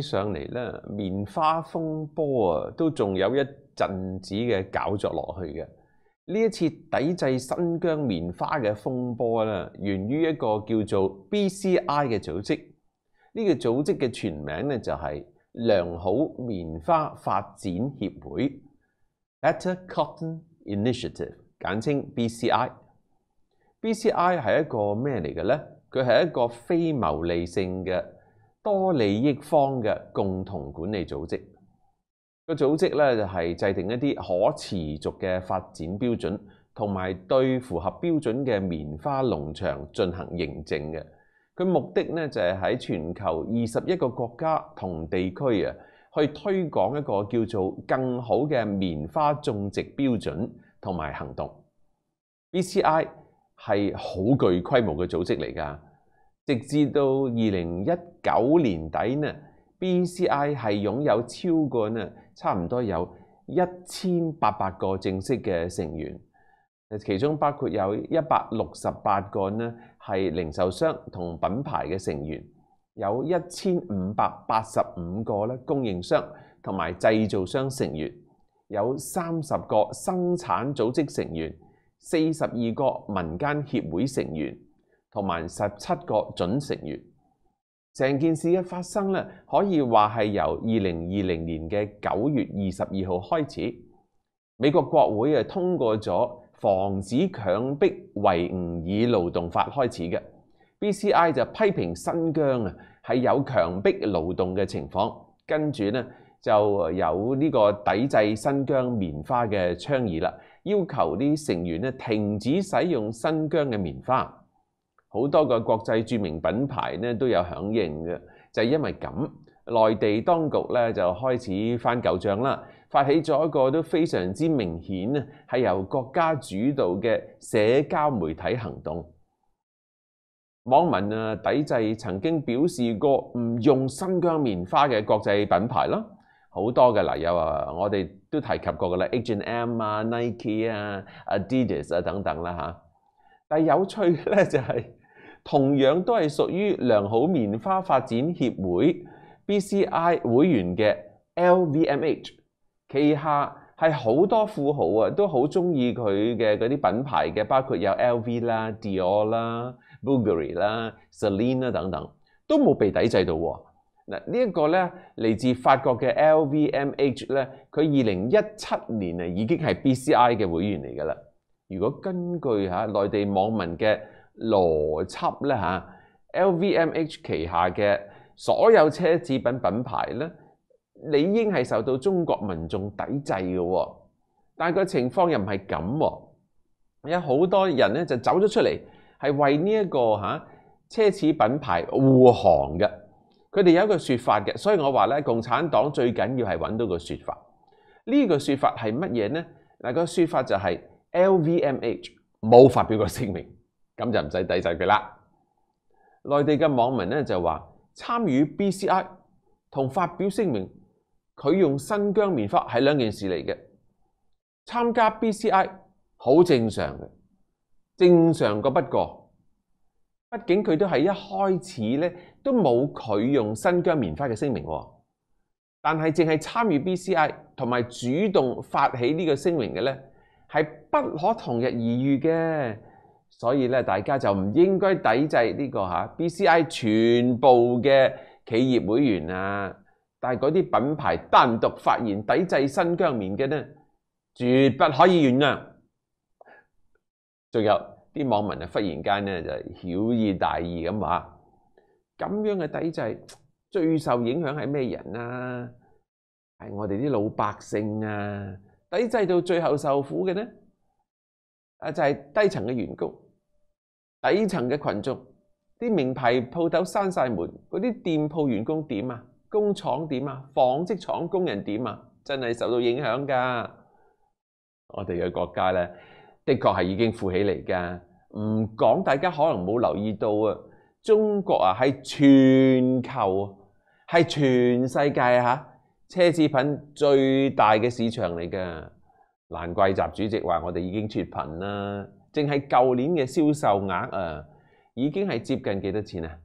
上嚟咧，棉花風波啊，都仲有一陣子嘅搞作落去嘅。呢一次抵制新疆棉花嘅風波咧，源於一個叫做 BCI 嘅組織。呢個組織嘅全名咧就係良好棉花發展協會 （Better Cotton Initiative），簡稱 BCI。BCI 係一個咩嚟嘅咧？佢係一個非牟利性嘅。多利益方嘅共同管理組織，個組織咧就係制定一啲可持續嘅發展標準，同埋對符合標準嘅棉花農場進行認證嘅。佢目的咧就係喺全球二十一個國家同地區啊，去推廣一個叫做更好嘅棉花種植標準同埋行動。BCI 係好具規模嘅組織嚟㗎。直至到二零一九年底呢，B C I 系拥有超过呢差唔多有一千八百个正式嘅成员，其中包括有一百六十八个呢系零售商同品牌嘅成员，有一千五百八十五个咧供应商同埋制造商成员，有三十个生产组织成员，四十二个民间协会成员。同埋十七個準成員，成件事嘅發生咧，可以話係由二零二零年嘅九月二十二號開始，美國國會啊通過咗防止強迫維吾爾勞動法開始嘅 B C I 就批評新疆啊係有強迫勞動嘅情況，跟住咧就有呢個抵制新疆棉花嘅倡議啦，要求啲成員咧停止使用新疆嘅棉花。好多個國際著名品牌咧都有響應嘅，就係因為咁，內地當局咧就開始翻舊帳啦，發起咗一個都非常之明顯啊，係由國家主導嘅社交媒體行動，網民啊抵制曾經表示過唔用新疆棉花嘅國際品牌咯，好多嘅嗱有啊，我哋都提及過嘅啦，H&M 啊、Nike 啊、Adidas 啊等等啦嚇，但有趣咧就係。同樣都係屬於良好棉花發展協會 （BCI） 會員嘅 LVMH，旗下係好多富豪啊，都好中意佢嘅嗰啲品牌嘅，包括有 LV 啦、Dior 啦、Bulgari 啦、c e l i n e 啦等等，都冇被抵制到。嗱，呢一個咧嚟自法國嘅 LVMH 咧，佢二零一七年啊已經係 BCI 嘅會員嚟噶啦。如果根據嚇內地網民嘅，逻辑咧嚇，LVMH 旗下嘅所有奢侈品品牌咧，理應係受到中國民眾抵制嘅，但個情況又唔係咁。有好多人咧就走咗出嚟，係為呢一個嚇奢侈品牌護航嘅。佢哋有一個説法嘅，所以我話咧，共產黨最緊要係揾到個説法。呢個説法係乜嘢呢？嗱，個説法就係 LVMH 冇發表過聲明。咁就唔使抵制佢啦。內地嘅網民咧就話，參與 BCI 同發表聲明，佢用新疆棉花係兩件事嚟嘅。參加 BCI 好正常嘅，正常過不過，畢竟佢都係一開始咧都冇佢用新疆棉花嘅聲明。但係淨係參與 BCI 同埋主動發起呢個聲明嘅咧，係不可同日而語嘅。所以咧，大家就唔應該抵制呢個嚇，BCI 全部嘅企業會員啊。但係嗰啲品牌單獨發言抵制新疆棉嘅咧，絕不可以原諒。仲有啲網民啊，忽然間咧就曉二大義咁話，咁樣嘅抵制最受影響係咩人啊？係我哋啲老百姓啊，抵制到最後受苦嘅咧，啊就係低層嘅員工。底层嘅群众，啲名牌铺头闩晒门，嗰啲店铺员工点啊？工厂点啊？纺织厂工人点啊？真系受到影响噶。我哋嘅国家咧，的确系已经富起嚟噶。唔讲，大家可能冇留意到啊。中国啊，係全球，啊，系全世界啊，奢侈品最大嘅市场嚟噶。难怪习主席话我哋已经脱贫啦。淨係舊年嘅銷售額啊，已經係接近幾多錢啊？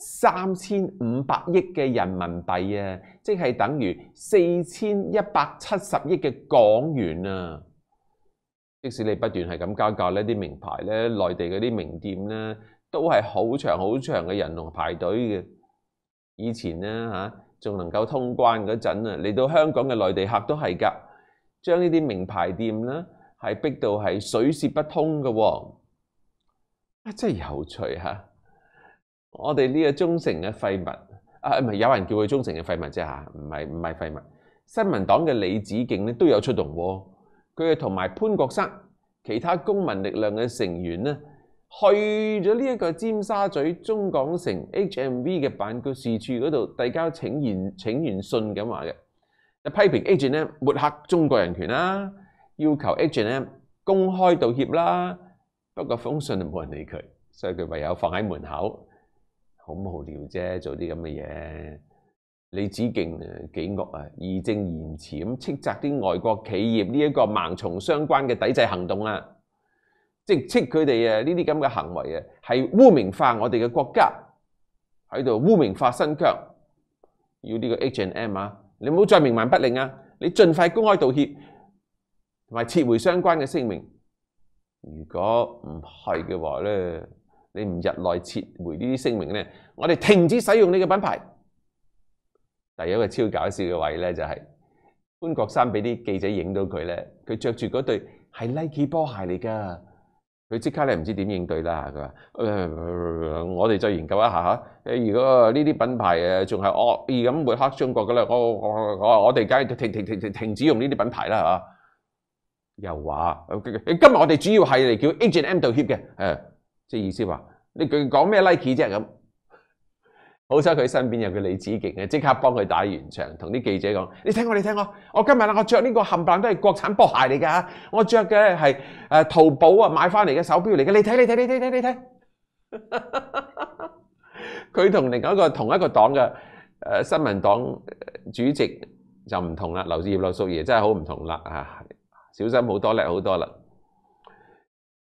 三千五百億嘅人民幣啊，即係等於四千一百七十億嘅港元啊！即使你不斷係咁加價呢啲名牌呢，內地嗰啲名店呢，都係好長好長嘅人龍排隊嘅。以前呢，嚇，仲能夠通關嗰陣啊，嚟到香港嘅內地客都係㗎，將呢啲名牌店啦。系逼到係水泄不通嘅，啊真系有趣嚇！我哋呢個中城嘅廢物啊，唔係有人叫佢中城嘅廢物啫嚇，唔係唔係廢物。新民黨嘅李子敬咧都有出動喎，佢嘅同埋潘國生，其他公民力量嘅成員咧，去咗呢一個尖沙咀中港城 H M V 嘅辦公事處嗰度遞交請願請願信咁話嘅，就批評 H t 呢抹黑中國人權啦。要求 H&M 公开道歉啦，不过封信就冇人理佢，所以佢唯有放喺门口，好無聊啫，做啲咁嘅嘢。李子敬几恶啊，义正言辞咁斥责啲外国企业呢一个盲从相关嘅抵制行动啊，即斥佢哋啊呢啲咁嘅行为啊，系污名化我哋嘅国家，喺度污名化新疆，要呢个 H&M 啊，你唔好再明文不靈啊，你尽快公开道歉。同埋撤回相關嘅聲明。如果唔係嘅話咧，你唔日內撤回呢啲聲明咧，我哋停止使用呢個品牌。第一個超搞笑嘅位咧就係潘國山俾啲記者影到佢咧，佢着住嗰對係 Nike 波鞋嚟㗎，佢即刻咧唔知點應對啦。佢話：，誒，我哋再研究一下嚇。如果呢啲品牌誒仲係惡意咁抹黑中國嘅咧，我我我我哋梗係停停停停停止用呢啲品牌啦嚇。又话，今日我哋主要系嚟叫 Agent M 道歉嘅，诶，即系意思话，你佢讲咩 Nike 啫咁？好彩佢身边有个李子敬即刻帮佢打完场，同啲记者讲：，你听我，你听我，我今日我着呢个冚棒都系国产波鞋嚟噶，我着嘅系诶淘宝啊买翻嚟嘅手表嚟嘅，你睇你睇你睇睇睇睇，佢同另外一个同一个党嘅诶新闻党主席就唔同啦，刘志业刘淑儀真系好唔同啦啊！小心好多叻好多啦！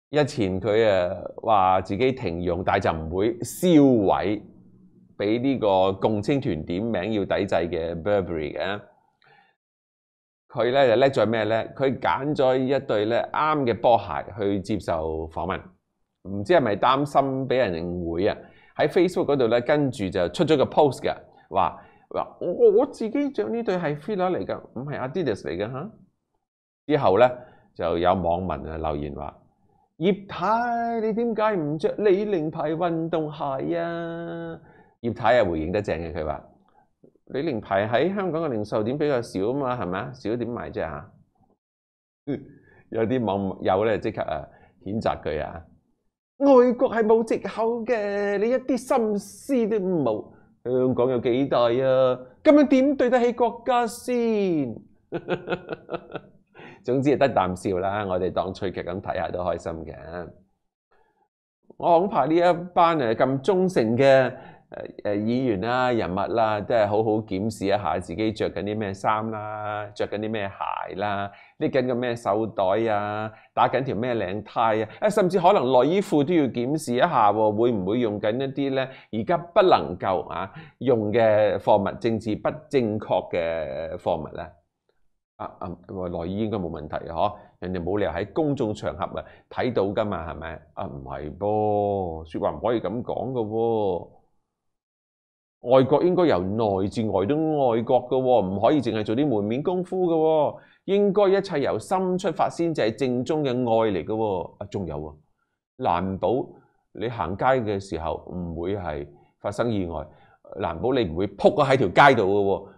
日前佢誒話自己停用，但系就唔會銷毀，俾呢個共青團點名要抵制嘅 Burberry 嘅。佢咧就叻在咩咧？佢揀咗一對咧啱嘅波鞋去接受訪問，唔知係咪擔心俾人誤會啊？喺 Facebook 嗰度咧，跟住就出咗個 post 嘅，話话我自己着呢對係 f i l a 嚟噶，唔係 Adidas 嚟嘅嚇。之后咧就有网民啊留言话：叶太你点解唔着李宁牌运动鞋啊？叶太啊回应得正嘅，佢话李宁牌喺香港嘅零售点比较少啊嘛，系咪啊？少点卖啫吓。有啲网友咧即刻啊谴责佢啊，外国系冇借口嘅，你一啲心思都冇，香港有几大啊？咁样点对得起国家先？總之，得啖笑啦！我哋當趣劇咁睇下都開心嘅。我恐怕呢一班誒咁忠誠嘅誒誒議員啦、人物啦，都係好好檢視一下自己着緊啲咩衫啦、着緊啲咩鞋啦、拎緊個咩手袋啊、打緊條咩領呔啊！誒，甚至可能內衣褲都要檢視一下喎，會唔會用緊一啲咧？而家不能夠啊用嘅貨物，政治不正確嘅貨物咧。啊啊！内衣应该冇问题嗬，人哋冇理由喺公众场合啊睇到噶嘛，系咪？啊，唔系噃，说话唔可以咁讲噶。爱国应该由内至外都爱国喎，唔可以净系做啲门面功夫喎，应该一切由心出发先，就系正宗嘅爱嚟嘅啊，仲有啊，难保你行街嘅时候唔会系发生意外，难保你唔会扑咗喺条街度喎。